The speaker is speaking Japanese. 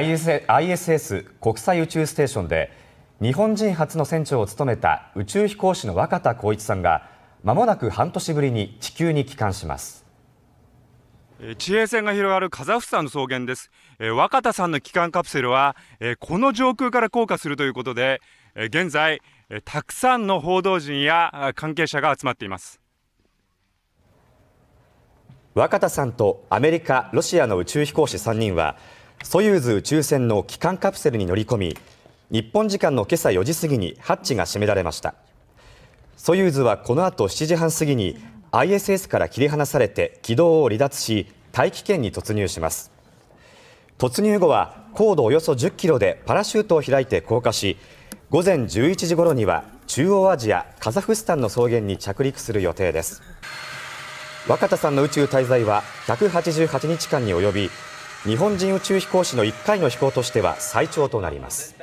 ISS 国際宇宙ステーションで日本人初の船長を務めた宇宙飛行士の若田光一さんがまもなく半年ぶりに地球に帰還します地平線が広がるカザフスタンの草原です若田さんの帰還カプセルはこの上空から降下するということで現在たくさんの報道陣や関係者が集まっています若田さんとアメリカ、ロシアの宇宙飛行士3人はソユーズ宇宙船の基幹カプセルに乗り込み日本時間の今朝4時過ぎにハッチが閉められましたソユーズはこのあと7時半過ぎに ISS から切り離されて軌道を離脱し大気圏に突入します突入後は高度およそ10キロでパラシュートを開いて降下し午前11時ごろには中央アジアカザフスタンの草原に着陸する予定です若田さんの宇宙滞在は188日間に及び日本人宇宙飛行士の1回の飛行としては最長となります。